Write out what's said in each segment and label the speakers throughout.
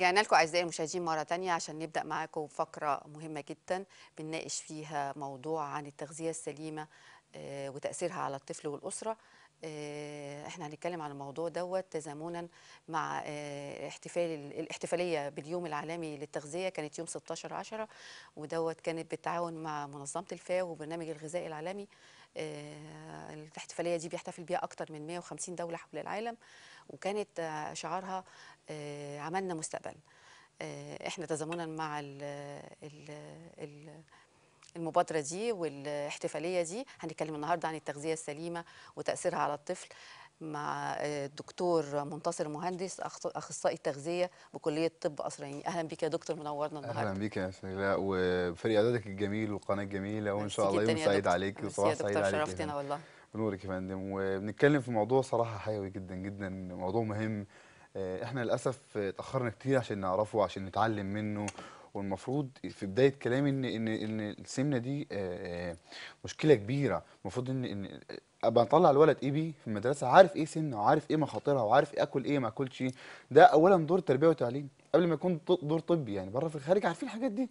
Speaker 1: رجعنا لكم اعزائي المشاهدين مره تانية عشان نبدا معاكم فقره مهمه جدا بنناقش فيها موضوع عن التغذيه السليمه آه، وتاثيرها على الطفل والاسره آه، احنا هنتكلم عن الموضوع دوت تزامنا مع آه، احتفال الاحتفاليه باليوم العالمي للتغذيه كانت يوم 16 10 ودوت كانت بالتعاون مع منظمه الفاو وبرنامج الغذاء العالمي آه، الاحتفاليه دي بيحتفل بيها اكتر من 150 دوله حول العالم وكانت آه، شعارها آه، عملنا مستقبلنا احنا تزامنا مع ال ال المبادرة دي والاحتفالية دي هنتكلم النهاردة عن التغذية السليمة وتأثيرها على الطفل مع الدكتور آه، منتصر مهندس اخصائي التغذيه بكليه طب قصرين اهلا بيك يا دكتور منورنا النهارده
Speaker 2: اهلا بيك يا شيخاء وفريق اعدادك الجميل والقناه الجميله وان شاء الله يوم سعيد عليك وصباح سعيد عليك شرفتنا يعني. والله بنورك يا فندم وبنتكلم في موضوع صراحه حيوي جدا جدا موضوع مهم آه، احنا للاسف اتاخرنا كتير عشان نعرفه عشان نتعلم منه والمفروض في بدايه كلامي ان ان ان السمنه دي آه، آه، مشكله كبيره المفروض ان ان ابقى اطلع الولد ايه بيه في المدرسه عارف ايه سمنه وعارف ايه مخاطرها وعارف إيه اكل ايه ما اكلش ايه ده اولا دور تربيه وتعليم قبل ما يكون دور طبي يعني بره في الخارج عارفين الحاجات دي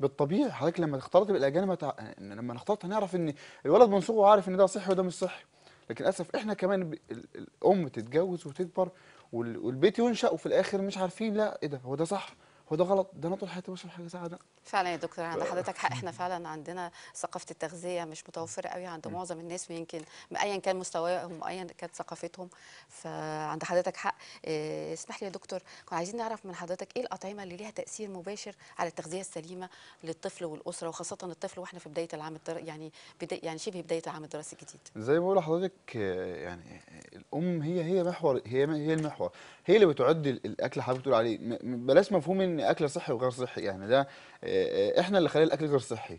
Speaker 2: بالطبيعي حضرتك لما تختلط بالاجانب تع... لما نختلط هنعرف ان الولد من صغره عارف ان ده صحي وده مش صحي لكن للاسف احنا كمان ب... الام تتجوز وتكبر والبيت ينشا وفي الاخر مش عارفين لا ايه ده هو ده صح هو ده غلط ده انا طول حياتي بشرب حاجه ساعه
Speaker 1: فعلا يا دكتور عند حضرتك حق احنا فعلا عندنا ثقافه التغذيه مش متوفره قوي عند معظم الناس ويمكن ايا كان مستواهم ايا كانت ثقافتهم فعند حضرتك حق آه، اسمح لي يا دكتور كنا عايزين نعرف من حضرتك ايه الاطعمه اللي ليها تاثير مباشر على التغذيه السليمه للطفل والاسره وخاصه الطفل واحنا في بدايه العام الدر... يعني بداية يعني شبه بدايه العام الدراسي الجديد
Speaker 2: زي ما بقول لحضرتك يعني الام هي هي محور هي هي المحور هي اللي بتعد الاكل حضرتك بتقول عليه بلاش مفهوم ان ان اكل صحي وغير صحي يعني ده آه، آه، احنا اللي خلينا الاكل غير صحي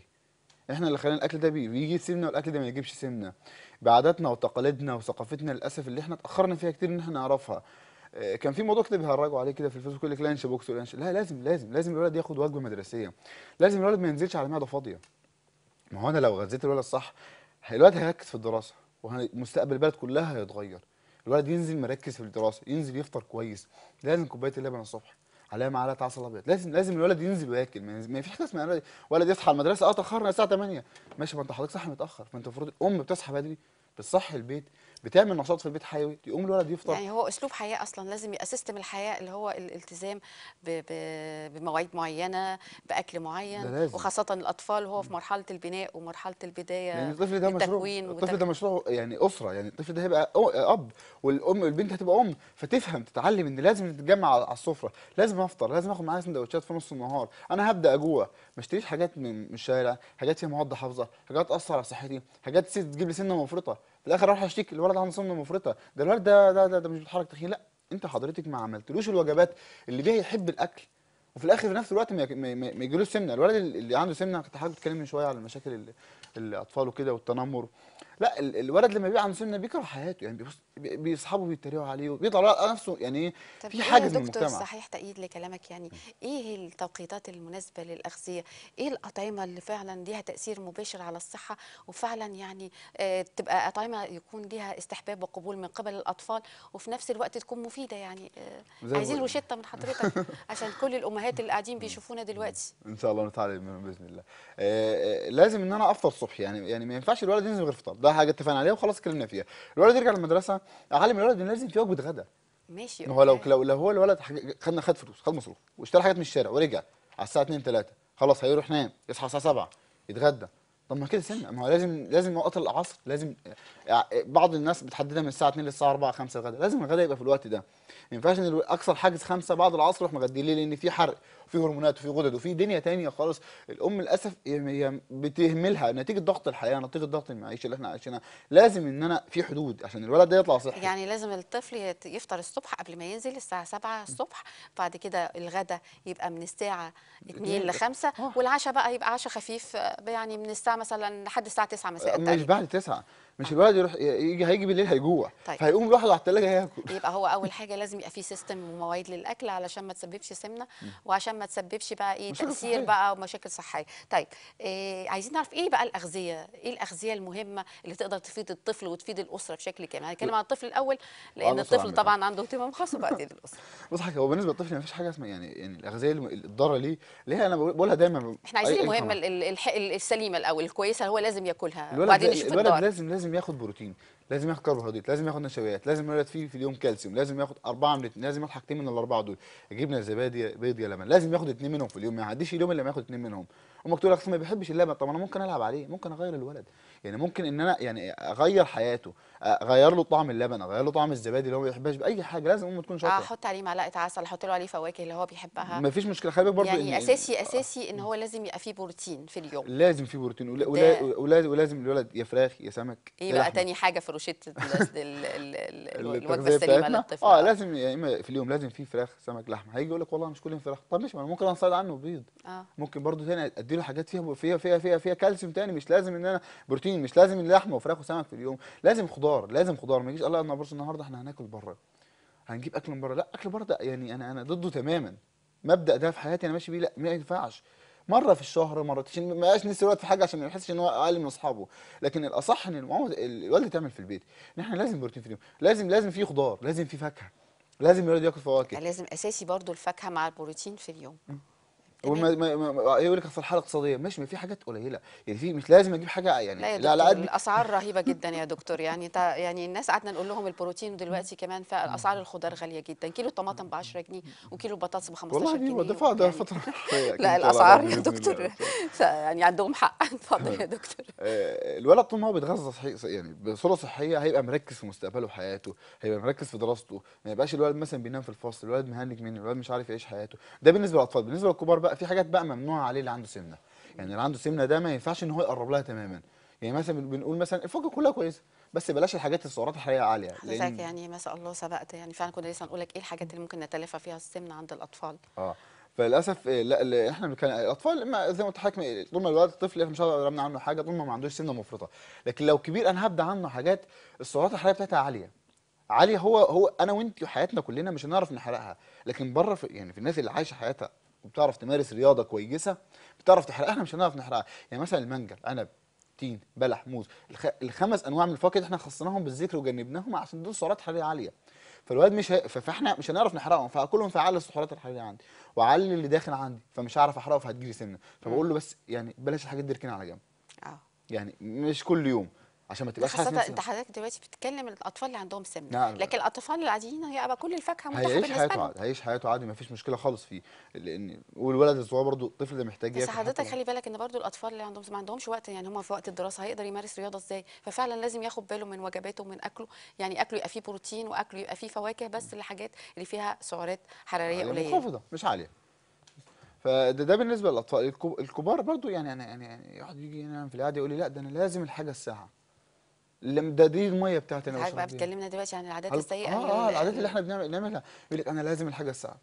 Speaker 2: احنا اللي خلينا الاكل ده بيجي سمنه والاكل ده ما يجيبش سمنه بعاداتنا وتقاليدنا وثقافتنا للاسف اللي احنا اتاخرنا فيها كتير ان احنا نعرفها آه، كان في موضوع كده بيهرجوا عليه كده في الفيسبوك يقول لك لانش بوكس ولانش لا لازم لازم لازم الولد ياخد وجبه مدرسيه لازم الولد ما ينزلش على معده فاضيه ما هو انا لو غذيت الولد صح الولد هيركز في الدراسه ومستقبل البلد كلها هيتغير الولد ينزل مركز في الدراسه ينزل يفطر كويس لازم كوبايه اللبن الصبح عليها معلقه تعصى الابيض لازم لازم الولد ينزل وياكل ما فيش حاجه اسمها ولد يصحى المدرسه اه تاخرنا الساعه 8 ماشي ما انت حضرتك صاحي متاخر ما انت المفروض الام بتصحى بدري بتصحي البيت بتعمل نشاط في البيت حيوي يقوم الولد يفطر يعني
Speaker 1: هو اسلوب حياه اصلا لازم يبقى سيستم الحياه اللي هو الالتزام بمواعيد معينه باكل معين لازم. وخاصه الاطفال وهو في مرحله البناء ومرحله البدايه يعني الطفل
Speaker 2: ده مشروع الطفل ده مشروع يعني اسره يعني الطفل ده هيبقى اب والام البنت هتبقى ام فتفهم تتعلم ان لازم نتجمع على السفره لازم افطر لازم اخد معايا سندوتشات في نص النهار انا هبدا اجوع ما اشتريش حاجات من الشارع حاجات فيها مواد حافظه حاجات تاثر على صحتي حاجات تجيب لي سنه مفرطه في الاخر اروح اشتكي الولد عنده سمنه مفرطه ده الولد ده ده ده, ده مش بيتحرك تخين لا انت حضرتك ما عملتلوش الوجبات اللي بيها يحب الاكل وفي الاخر في نفس الوقت ما يجيلوش سمنه الولد اللي عنده سمنه كنت حضرتك بتتكلم من شويه على مشاكل الاطفال وكده والتنمر لا الولد لما بيبقى عنصري بيكره حياته يعني بيصحابه بيتريقوا عليه وبيطلع نفسه يعني إيه، في حاجه إيه من المجتمع دكتور صحيح
Speaker 1: تأييد لكلامك يعني ايه التوقيتات المناسبه للاغذيه ايه الاطعمه اللي فعلا ليها تاثير مباشر على الصحه وفعلا يعني آه تبقى اطعمه يكون ليها استحباب وقبول من قبل الاطفال وفي نفس الوقت تكون مفيده يعني آه عايزين روشته من حضرتك عشان كل الامهات اللي قاعدين بيشوفونا دلوقتي
Speaker 2: ان شاء الله نتعلم باذن الله آه،, آه لازم ان انا افطر الصبح يعني يعني ما ينفعش الولد ينزل غير فطار ده حاجه اتفقنا عليها وخلاص اتكلمنا فيها الولد يرجع المدرسه اعلم الولد انه لازم في وجبه غدا
Speaker 1: ماشي ما هو لو
Speaker 2: لو, هو الولد خدنا خد فلوس خد مصروف واشترى حاجات من الشارع ورجع على الساعه 2 3 خلاص هيروح نام يصحى الساعه 7 يتغدى طب ما كده سنه ما هو لازم لازم وقت العصر لازم آه، آه، بعض الناس بتحددها من الساعه 2 للساعه 4 5 الغدا لازم الغدا يبقى في الوقت ده ما ينفعش ان اكثر حاجز 5 بعد العصر يروح مغدي ليه لان في حرق في هرمونات وفي غدد وفي دنيا تانية خالص الام للاسف هي بتهملها نتيجه ضغط الحياه نتيجه ضغط المعيشه اللي احنا عايشينها لازم ان انا في حدود عشان الولد ده يطلع صحي
Speaker 1: يعني لازم الطفل يفطر الصبح قبل ما ينزل الساعه 7 الصبح بعد كده الغدا يبقى من الساعه 2 ل 5 والعشاء بقى يبقى عشاء خفيف آه، يعني من الساعه مثلا لحد الساعه 9 مساء
Speaker 2: مش بعد 9 مش الولد يروح يجي هيجي بالليل هيجوع طيب. فهيقوم لوحده على الثلاجه هياكل
Speaker 1: يبقى هو اول حاجه لازم يبقى في سيستم ومواعيد للاكل علشان ما تسببش سمنه وعشان ما تسببش بقى ايه تاثير صحية. بقى ومشاكل صحيه طيب إيه عايزين نعرف ايه بقى الاغذيه ايه الاغذيه المهمه اللي تقدر تفيد الطفل وتفيد الاسره بشكل كامل هنتكلم عن الطفل الاول لان الطفل طبعا عنده اهتمام خاص بقى الاسره
Speaker 2: بص حاجه هو بالنسبه للطفل ما فيش حاجه اسمها يعني يعني الاغذيه الضاره ليه ليه انا بقولها دايما احنا عايزين المهمه
Speaker 1: السليمه الاول الكويسه هو لازم ياكلها وبعدين نشوف الولد لازم
Speaker 2: لازم لازم ياخد بروتين لازم ياخد كربوهيدرات لازم ياخد نشويات لازم يولد فيه في اليوم كالسيوم لازم ياخد اربعه من الاثنين لازم ياخد حاجتين من الاربعه دول جبنه زبادي بيض يا لبن لازم ياخد اثنين منهم في اليوم ما يعديش اليوم الا ما ياخد اثنين منهم تقول لك ما بيحبش اللعبه طب انا ممكن العب عليه ممكن اغير الولد يعني ممكن ان انا يعني اغير حياته اغير له طعم اللبن اغير له طعم الزبادي اللي هو ما بيحبهاش باي حاجه لازم امه تكون شاطره احط
Speaker 1: عليه معلقه عسل احط له عليه فواكه اللي هو بيحبها مفيش
Speaker 2: مشكله خلي بالك برضه يعني إن اساسي
Speaker 1: إن آه. اساسي ان هو لازم يبقى فيه بروتين في اليوم
Speaker 2: لازم فيه بروتين ولازم ولازم الولد يا فراخ يا سمك ايه بقى تاني
Speaker 1: حاجه في روشته الوجبه السليمه للطفل اه
Speaker 2: لازم يا اما في اليوم لازم فيه فراخ سمك لحمه هيجي يقول لك والله مش كل يوم فراخ طب ماشي ممكن انصيد عنه بيض آه. ممكن برضه تاني اديله حاجات فيها فيها فيها فيها, فيها كالسيوم تاني مش لازم ان انا بروتين مش لازم لحمه وفراخ وسمك في اليوم لازم خضار لازم خضار ما يجيش الله انا بص النهارده احنا هناكل بره هنجيب اكل من بره لا اكل بره ده يعني انا انا ضده تماما مبدا ده في حياتي انا ماشي بيه لا ما ينفعش مره في الشهر مره عشان ما بقاش نفس الوقت في حاجه عشان ما يحسش ان هو اقل من اصحابه لكن الاصح ان الوالده تعمل في البيت ان احنا لازم بروتين في اليوم لازم لازم في خضار لازم في فاكهه لازم الولد ياكل فواكه
Speaker 1: لازم اساسي برضو الفاكهه مع البروتين في اليوم
Speaker 2: وما ما ما يقول لك اصل الحاله اقتصاديه ماشي ما في حاجات قليله يعني في مش لازم اجيب حاجه يعني لا, يا لا
Speaker 1: الاسعار رهيبه جدا يا دكتور يعني يعني الناس قعدنا نقول لهم البروتين دلوقتي كمان فاسعار الخضار غاليه جدا كيلو الطماطم ب 10 جنيه وكيلو البطاطس ب 15 جنيه
Speaker 2: والله دفع ده يعني فتره يعني لا الاسعار يا دكتور
Speaker 1: يعني عندهم حق اتفضل يا دكتور
Speaker 2: آه، الولد طول ما هو بيتغذى صحي يعني بصوره صحيه هيبقى مركز في مستقبله وحياته هيبقى مركز في دراسته ما يبقاش الولد مثلا بينام في الفصل الولد مهنج منه الولد مش عارف يعيش حياته ده بالنسبه للاطفال بالنسبه للكبار بقى بقى في حاجات بقى ممنوعه عليه اللي عنده سمنه يعني اللي عنده سمنه ده ما ينفعش ان هو يقرب لها تماما يعني مثلا بنقول مثلا الفواكه كلها كويسه بس بلاش الحاجات السعرات الحراريه عاليه حضرتك يعني
Speaker 1: ما شاء الله سبقت يعني فعلا كنا لسه نقول لك ايه الحاجات اللي ممكن نتلافى فيها السمنه عند الاطفال
Speaker 2: اه فللاسف آه، لا احنا بنتكلم آه، الاطفال ما زي ما قلت لحضرتك طول ما الولد طفل احنا مش هنقدر نمنع عنه حاجه طول ما ما عندوش سمنه مفرطه لكن لو كبير انا هبدا عنه حاجات السعرات الحراريه بتاعتها عاليه عاليه هو هو انا وانت وحياتنا كلنا مش هنعرف نحرقها لكن بره في يعني في الناس اللي عايشه حياتها وبتعرف تمارس رياضه كويسه بتعرف تحرقها احنا مش هنعرف نحرقها يعني مثلا المانجا عنب تين بلح موز الخ... الخمس انواع من الفواكه احنا خصناهم بالذكر وجنبناهم عشان دول سعرات حراريه عاليه فالواد مش هي... فاحنا مش هنعرف نحرقهم فاكلهم فاعلي السعرات الحراريه عندي وعلي اللي داخل عندي فمش هعرف احرقه فهتجيلي سمنه فبقول له بس يعني بلاش الحاجات دي على جنب اه يعني مش كل يوم عشان ما تبقاش حاسس انت
Speaker 1: حضرتك دلوقتي بتتكلم الاطفال اللي عندهم سمنه نعم،, نعم. لكن الاطفال العاديين هيبقى كل الفاكهه متاحه بالنسبه حياته لهم
Speaker 2: هيعيش حياته عادي ما فيش مشكله خالص فيه لان والولد الصغير برضه الطفل ده محتاج ياكل بس حضرتك خلي
Speaker 1: بالك ان برضه الاطفال اللي عندهم ما عندهمش وقت يعني هم في وقت الدراسه هيقدر يمارس رياضه ازاي ففعلا لازم ياخد باله من وجباته ومن اكله يعني اكله يبقى فيه بروتين واكله يبقى فيه فواكه بس الحاجات اللي فيها سعرات حراريه قليله منخفضه
Speaker 2: مش عاليه فده ده بالنسبه للاطفال الكبار برضو يعني انا يعني،, يعني يقعد يجي هنا في القعده يقول لي لا ده انا لازم الحاجه الساعه الامدادين الميه بتاعتنا حضرتك بقى بتكلمنا
Speaker 1: دلوقتي عن العادات السيئه اه اه العادات اللي احنا
Speaker 2: بنعملها يقول لك انا لازم الحاجه الساعه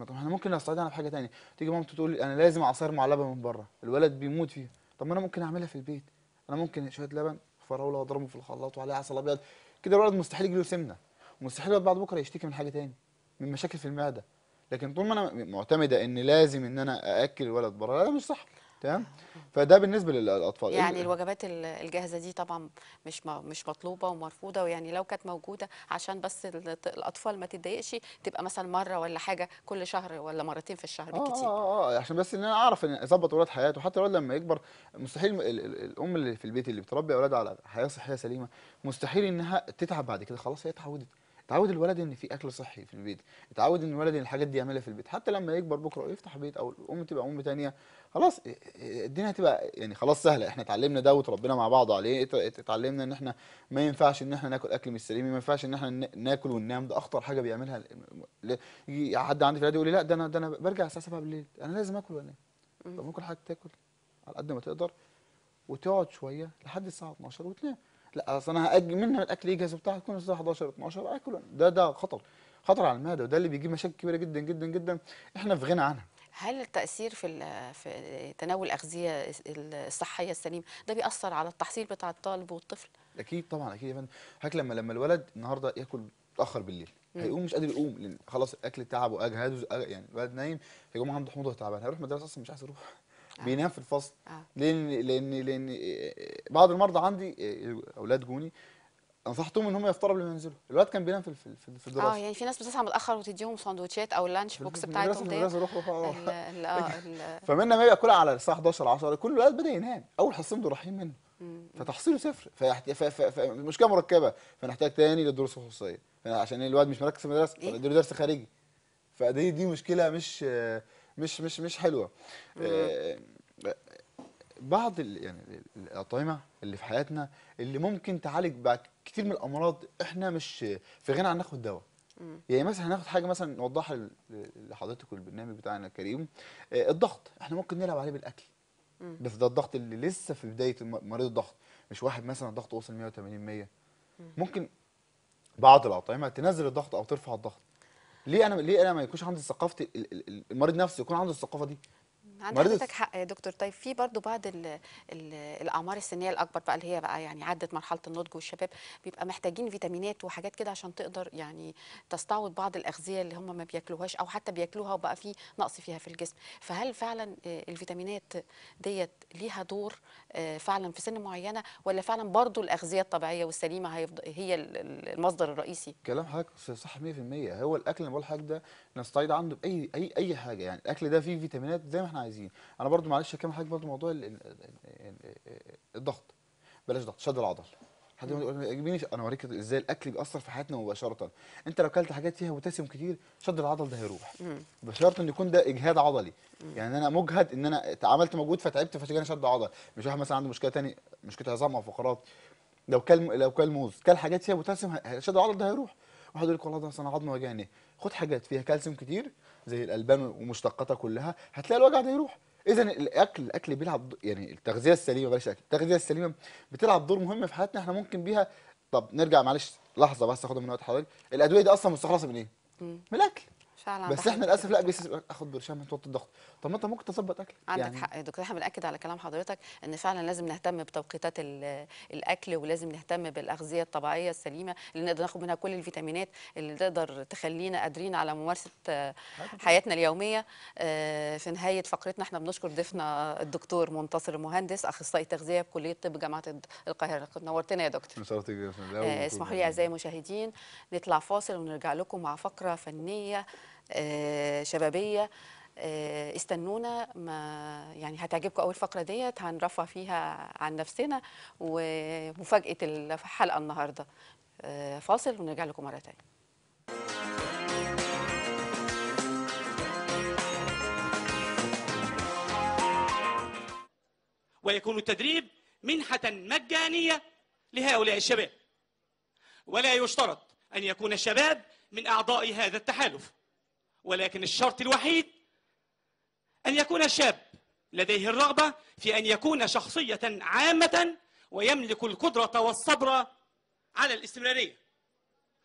Speaker 2: طب احنا ممكن نستعد عنها بحاجه ثانيه تيجي مامته تقول لي انا لازم عصير مع لبن من بره الولد بيموت فيها طب ما انا ممكن اعملها في البيت انا ممكن شويه لبن فراوله واضربه في الخلاط وعليه عسل ابيض كده الولد مستحيل يجي له سمنه ومستحيل بعد بكره يشتكي من حاجه ثاني من مشاكل في المعده لكن طول ما انا معتمده ان لازم ان انا ااكل الولد بره لا مش صح تمام فده بالنسبه للاطفال يعني الوجبات
Speaker 1: الجاهزه دي طبعا مش مش مطلوبه ومرفوضه ويعني لو كانت موجوده عشان بس الاطفال ما تتضايقش تبقى مثلا مره ولا حاجه كل شهر ولا مرتين في الشهر آه، كتير آه،,
Speaker 2: اه اه عشان بس ان انا اعرف ان اظبط اولاد حياته حتى الولد لما يكبر مستحيل الام اللي في البيت اللي بتربي اولادها على حياه صحيه سليمه مستحيل انها تتعب بعد كده خلاص هي اتعودت اتعود الولد ان في اكل صحي في البيت اتعود ان الولد ان الحاجات دي يعملها في البيت حتى لما يكبر بكره ويفتح بيت او الام تبقى ام ثانيه خلاص الدنيا هتبقى يعني خلاص سهله احنا اتعلمنا ده وتربينا مع بعض عليه اتعلمنا ان احنا ما ينفعش ان احنا ناكل اكل مش سليم ما ينفعش ان احنا ناكل وننام ده اخطر حاجه بيعملها يجي حد عندي في العياده يقول لي لا ده انا ده انا برجع الساعه 7 بالليل انا لازم اكل وانام إيه؟ طب ممكن حضرتك تاكل على قد ما تقدر وتقعد شويه لحد الساعه 12 وتنام لا اصل انا هاجي منها الاكل يجهز وبتاع تكون الساعه 11 12 اكل ده ده خطر خطر على المعده وده اللي بيجيب مشاكل كبيره جدا جدا جدا احنا في غنى عنها
Speaker 1: هل التاثير في في تناول الاغذيه الصحيه السليمه ده بيأثر على التحصيل بتاع الطالب والطفل
Speaker 2: اكيد طبعا اكيد يا فندم لما لما الولد النهارده ياكل متاخر بالليل هيقوم مش قادر يقوم لان خلاص الاكل تعبه اجهده يعني الولد نايم هيقوم عنده حموضه تعبان هيروح مدرسه اصلا مش عايز يروح آه. بينام في الفصل آه. لان لان لان آه، بعض المرضى عندي آه، اولاد جوني نصحتهم ان هم يفطروا قبل ما ينزلوا الواد كان بينام في في آه، الدراسه اه يعني
Speaker 1: في ناس بتصحى متاخر وتديهم سندوتشات او اللانش بوكس بتاعتهم دي
Speaker 2: فمنا ما ياكلها على الساعه 11 10 كل الولاد بدا ينام اول حصتين دول رايحين منه فتحصيله صفر فيحت... فالمشكله مركبه فنحتاج تاني للدروس الخصوصيه عشان الواد إيه مش مركز في المدرسه إيه؟ فنديله درس خارجي فدي دي مشكله مش مش مش مش حلوه بعض يعني الاطعمه اللي في حياتنا اللي ممكن تعالج بقى كتير من الامراض احنا مش في غنى عن ناخد دواء يعني مثلا هناخد حاجه مثلا نوضحها لحضرتك والبرنامج بتاعنا الكريم آه، الضغط احنا ممكن نلعب عليه بالاكل بس ده الضغط اللي لسه في بدايه مريض الضغط مش واحد مثلا ضغطه وصل 180 100 ممكن بعض الاطعمه تنزل الضغط او ترفع الضغط ليه انا ليه انا ما يكونش عندي ثقافه المريض نفسه يكون عنده الثقافه دي
Speaker 1: عندك حضرتك حق يا دكتور طيب في برضه بعض الـ الـ الاعمار السنيه الاكبر بقى اللي هي بقى يعني عدت مرحله النضج والشباب بيبقى محتاجين فيتامينات وحاجات كده عشان تقدر يعني تستعوض بعض الاغذيه اللي هم ما بياكلوهاش او حتى بياكلوها وبقى في نقص فيها في الجسم فهل فعلا آه، الفيتامينات ديت ليها دور آه، فعلا في سن معينه ولا فعلا برضو الاغذيه الطبيعيه والسليمه هيفضل هي المصدر الرئيسي
Speaker 2: كلام حضرتك صح 100% هو الاكل اللي بقول لحضرتك ده نستعيد عنده باي اي اي حاجه يعني الاكل ده فيه فيتامينات زي ما احنا عايزين انا برضو معلش هكمل حضرتك برضو موضوع الضغط بلاش ضغط شد العضل حد ما يقول يعجبنيش انا اوريك ازاي الاكل بيأثر في حياتنا مباشره انت لو اكلت حاجات فيها بوتاسيوم كتير شد العضل ده هيروح بشرط ان يكون ده اجهاد عضلي مم. يعني انا مجهد ان انا عملت مجهود فتعبت فجاني شد عضل مش واحد مثلا عنده مشكله تاني مشكله عظام او فقرات لو كل لو كل موز كل حاجات فيها بوتاسيوم شد العضل ده هيروح واحد يقول لك والله ده انا عظمي وجعني خد حاجات فيها كالسيوم كتير زي الالبان ومشتقاتها كلها هتلاقي الوجع ده يروح اذا الاكل الاكل بيلعب يعني التغذيه السليمه بلاش اكل التغذيه السليمه بتلعب دور مهم في حياتنا احنا ممكن بيها طب نرجع معلش لحظه بس اخدها من وقت حضرتك الادويه دي اصلا مستخلصه من ايه؟ من الاكل فعلا بس احنا للاسف لا بيسس اخد برشام من توطي الضغط طب ما انت ممكن تظبط اكلك عندك يعني... حق
Speaker 1: يا دكتور احنا بناكد على كلام حضرتك ان فعلا لازم نهتم بتوقيتات الاكل ولازم نهتم بالاغذيه الطبيعيه السليمه اللي نقدر ناخد منها كل الفيتامينات اللي تقدر تخلينا قادرين على ممارسه حياتنا اليوميه آه، في نهايه فقرتنا احنا بنشكر ضيفنا الدكتور منتصر المهندس اخصائي تغذيه بكليه طب جامعه القاهره نورتنا يا دكتور
Speaker 2: نورتك يا آه، اسمحوا لي اعزائي
Speaker 1: المشاهدين نطلع فاصل ونرجع لكم مع فقره فنيه آه، شبابيه آه، استنونا ما يعني هتعجبكم اول فقره ديت هنرفع فيها عن نفسنا ومفاجاه الحلقه النهارده آه، فاصل ونرجع لكم مره ثانيه
Speaker 3: ويكون التدريب منحة مجانية لهؤلاء الشباب ولا يشترط أن يكون الشباب من أعضاء هذا التحالف ولكن الشرط الوحيد أن يكون شاب لديه الرغبة في أن يكون شخصية عامة ويملك القدرة والصبر على الاستمرارية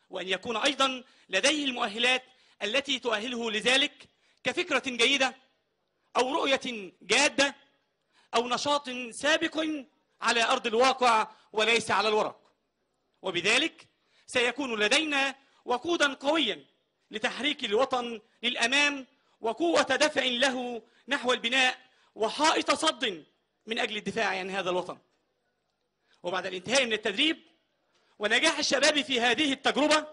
Speaker 3: وأن يكون أيضا لديه المؤهلات التي تؤهله لذلك كفكرة جيدة أو رؤية جادة أو نشاط سابق على أرض الواقع وليس على الورق وبذلك سيكون لدينا وقودا قويا لتحريك الوطن للامام وقوه دفع له نحو البناء وحائط صد من اجل الدفاع عن هذا الوطن. وبعد الانتهاء من التدريب ونجاح الشباب في هذه التجربه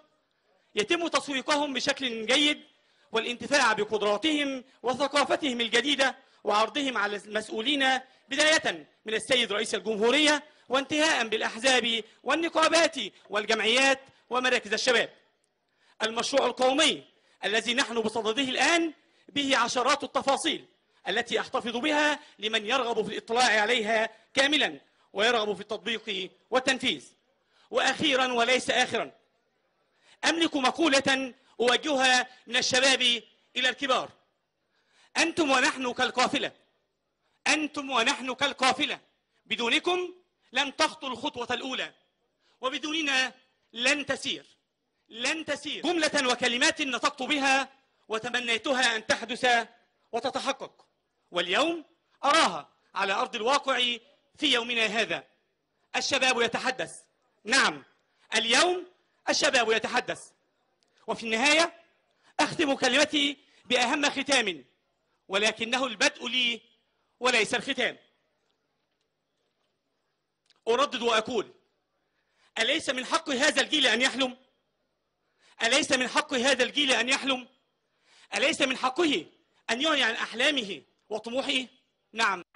Speaker 3: يتم تسويقهم بشكل جيد والانتفاع بقدراتهم وثقافتهم الجديده وعرضهم على المسؤولين بدايه من السيد رئيس الجمهوريه وانتهاء بالاحزاب والنقابات والجمعيات ومراكز الشباب. المشروع القومي الذي نحن بصدده الآن به عشرات التفاصيل التي أحتفظ بها لمن يرغب في الاطلاع عليها كاملا ويرغب في التطبيق والتنفيذ وأخيرا وليس آخرا أملك مقولة أوجهها من الشباب إلى الكبار أنتم ونحن كالقافلة أنتم ونحن كالقافلة بدونكم لن تخطو الخطوة الأولى وبدوننا لن تسير لن تسير جملة وكلمات نطقت بها وتمنيتها أن تحدث وتتحقق واليوم أراها على أرض الواقع في يومنا هذا الشباب يتحدث نعم اليوم الشباب يتحدث وفي النهاية أختم كلمتي بأهم ختام ولكنه البدء لي وليس الختام أردد وأقول أليس من حق هذا الجيل أن يحلم؟ أليس من حق هذا الجيل أن يحلم؟ أليس من حقه أن يعلن عن أحلامه وطموحه؟ نعم